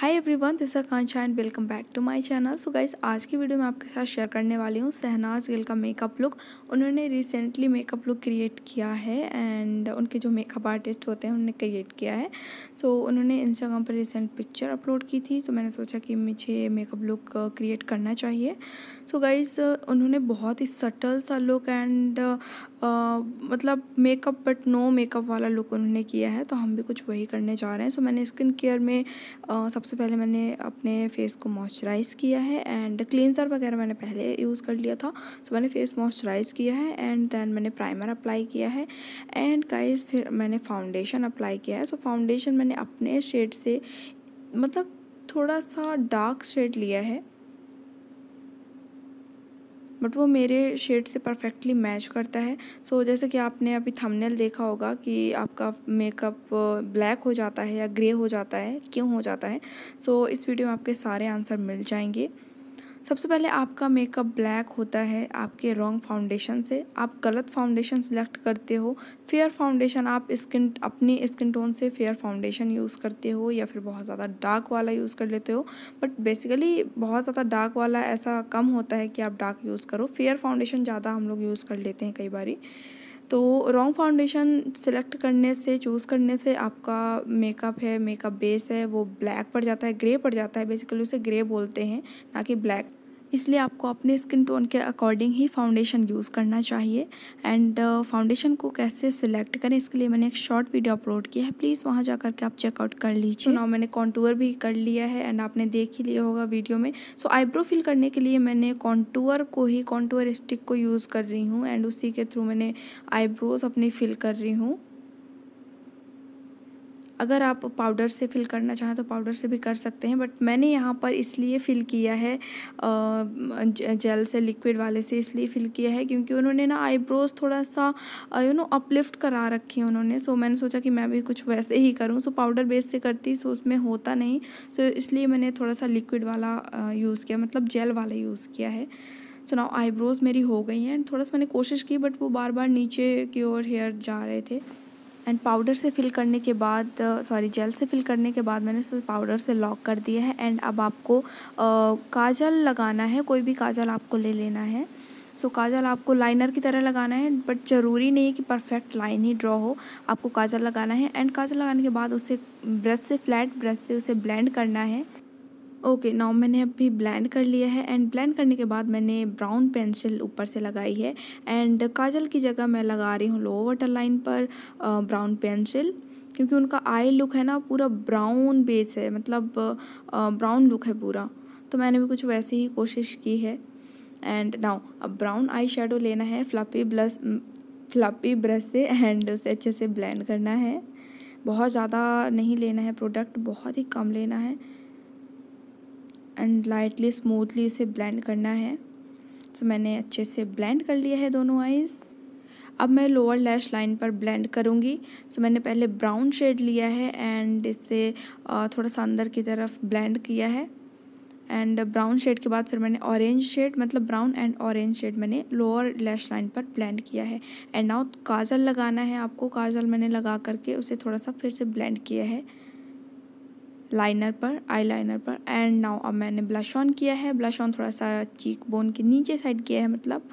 hi everyone this Akanksha and welcome back to my channel so guys आज की video में आपके साथ शेयर करने वाली हूँ सहनाज गिल का मेकअप लुक उन्होंने रिसेंटली मेकअप लुक क्रिएट किया है एंड उनके जो मेकअप आर्टिस्ट होते हैं उन्होंने क्रिएट किया है सो so, उन्होंने इंस्टाग्राम पर रिसेंट पिक्चर अपलोड की थी तो मैंने सोचा कि मुझे मेकअप लुक क्रिएट करना चाहिए सो so, गाइज uh, उन्होंने बहुत ही सटल सा लुक एंड uh, मतलब मेकअप बट नो मेकअप वाला लुक उन्होंने किया है तो हम भी कुछ वही करने जा रहे हैं सो so, मैंने स्किन केयर में uh, सबसे सबसे पहले मैंने अपने फेस को मॉइस्चराइज़ किया है एंड क्लिनजर वगैरह मैंने पहले यूज़ कर लिया था सो मैंने फेस मॉइस्चराइज़ किया है एंड देन मैंने प्राइमर अप्लाई किया है एंड गाइस फिर मैंने फाउंडेशन अप्लाई किया है सो so, फाउंडेशन मैंने अपने शेड से मतलब थोड़ा सा डार्क शेड लिया है बट वो मेरे शेड से परफेक्टली मैच करता है सो so, जैसे कि आपने अभी थंबनेल देखा होगा कि आपका मेकअप ब्लैक हो जाता है या ग्रे हो जाता है क्यों हो जाता है सो so, इस वीडियो में आपके सारे आंसर मिल जाएंगे सबसे पहले आपका मेकअप ब्लैक होता है आपके रॉन्ग फाउंडेशन से आप गलत फाउंडेशन सिलेक्ट करते हो फेयर फाउंडेशन आप स्किन अपनी स्किन टोन से फेयर फाउंडेशन यूज़ करते हो या फिर बहुत ज़्यादा डार्क वाला यूज़ कर लेते हो बट बेसिकली बहुत ज़्यादा डार्क वाला ऐसा कम होता है कि आप डार्क यूज़ करो फेयर फाउंडेशन ज़्यादा हम लोग यूज़ कर लेते हैं कई बारी तो रॉन्ग फाउंडेशन सेलेक्ट करने से चूज़ करने से आपका मेकअप है मेकअप बेस है वो ब्लैक पड़ जाता है ग्रे पड़ जाता है बेसिकली उसे ग्रे बोलते हैं ना कि ब्लैक इसलिए आपको अपने स्किन टोन के अकॉर्डिंग ही फाउंडेशन यूज़ करना चाहिए एंड फाउंडेशन uh, को कैसे सिलेक्ट करें इसके लिए मैंने एक शॉर्ट वीडियो अपलोड किया है प्लीज़ वहाँ जा करके आप चेकआउट कर लीजिए ना मैंने कॉन्टूअर भी कर लिया है एंड आपने देख ही लिया होगा वीडियो में सो आईब्रो फिल करने के लिए मैंने कॉन्टूअर को ही कॉन्टूअर स्टिक को यूज़ कर रही हूँ एंड उसी के थ्रू मैंने आईब्रोज अपनी फिल कर रही हूँ अगर आप पाउडर से फिल करना चाहें तो पाउडर से भी कर सकते हैं बट मैंने यहाँ पर इसलिए फ़िल किया है जेल से लिक्विड वाले से इसलिए फ़िल किया है क्योंकि उन्होंने ना आईब्रोज थोड़ा सा यू नो अपलिफ्ट करा रखी है उन्होंने सो मैंने सोचा कि मैं भी कुछ वैसे ही करूँ सो पाउडर बेस से करती सो उसमें होता नहीं सो इसलिए मैंने थोड़ा सा लिक्विड वाला यूज़ किया मतलब जेल वाला यूज़ किया है सो नाउ आईब्रोज़ मेरी हो गई हैं थोड़ा सा मैंने कोशिश की बट वो बार बार नीचे की ओर हेयर जा रहे थे एंड पाउडर से फिल करने के बाद सॉरी uh, जेल से फिल करने के बाद मैंने उसे पाउडर से लॉक कर दिया है एंड अब आपको uh, काजल लगाना है कोई भी काजल आपको ले लेना है सो so, काजल आपको लाइनर की तरह लगाना है बट ज़रूरी नहीं है कि परफेक्ट लाइन ही ड्रॉ हो आपको काजल लगाना है एंड काजल लगाने के बाद उसे ब्रश से फ्लैट ब्रश से उसे ब्लेंड करना है ओके नाउ मैंने अभी ब्लेंड कर लिया है एंड ब्लेंड करने के बाद मैंने ब्राउन पेंसिल ऊपर से लगाई है एंड काजल की जगह मैं लगा रही हूँ लोअर वाटर लाइन पर ब्राउन पेंसिल क्योंकि उनका आई लुक है ना पूरा ब्राउन बेस है मतलब ब्राउन लुक है पूरा तो मैंने भी कुछ वैसे ही कोशिश की है एंड नाउ अब ब्राउन आई शेडो लेना है फ्लपी ब्लस फ्लपी ब्रश से एंड उसे अच्छे से ब्लेंड करना है बहुत ज़्यादा नहीं लेना है प्रोडक्ट बहुत ही कम लेना है एंड लाइटली स्मूथली इसे ब्लेंड करना है सो so, मैंने अच्छे से ब्लेंड कर लिया है दोनों आइज़ अब मैं लोअर लैश लाइन पर ब्लेंड करूँगी सो so, मैंने पहले ब्राउन शेड लिया है एंड इसे थोड़ा सा अंदर की तरफ ब्लेंड किया है एंड ब्राउन शेड के बाद फिर मैंने ऑरेंज शेड मतलब ब्राउन एंड ऑरेंज शेड मैंने लोअर लैश लाइन पर ब्लेंड किया है एंड नाउ काजल लगाना है आपको काजल मैंने लगा करके उसे थोड़ा सा फिर से ब्लेंड किया है लाइनर पर आई लाइनर पर एंड नाउ अब मैंने ब्लश ऑन किया है ब्लश ऑन थोड़ा सा चीक बोन के नीचे साइड किया है मतलब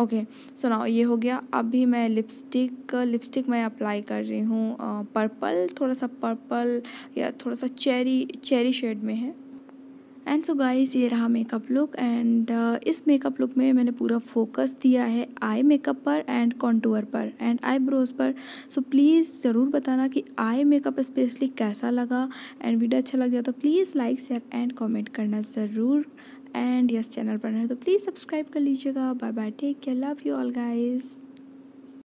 ओके सो नाउ ये हो गया अभी मैं लिपस्टिक लिपस्टिक मैं अप्लाई कर रही हूँ पर्पल uh, थोड़ा सा पर्पल या थोड़ा सा चेरी चेरी शेड में है एंड सो गाइस ये रहा मेकअप लुक एंड इस मेकअप लुक में मैंने पूरा फोकस दिया है आई मेकअप पर एंड कॉन्टूअर पर एंड आई ब्रोज पर सो so, प्लीज़ ज़रूर बताना कि आई मेकअप स्पेशली कैसा लगा एंड वीडियो अच्छा लग गया तो please like share and comment करना ज़रूर एंड यस चैनल पर नहीं तो प्लीज़ सब्सक्राइब कर लीजिएगा bye bye take care love you all guys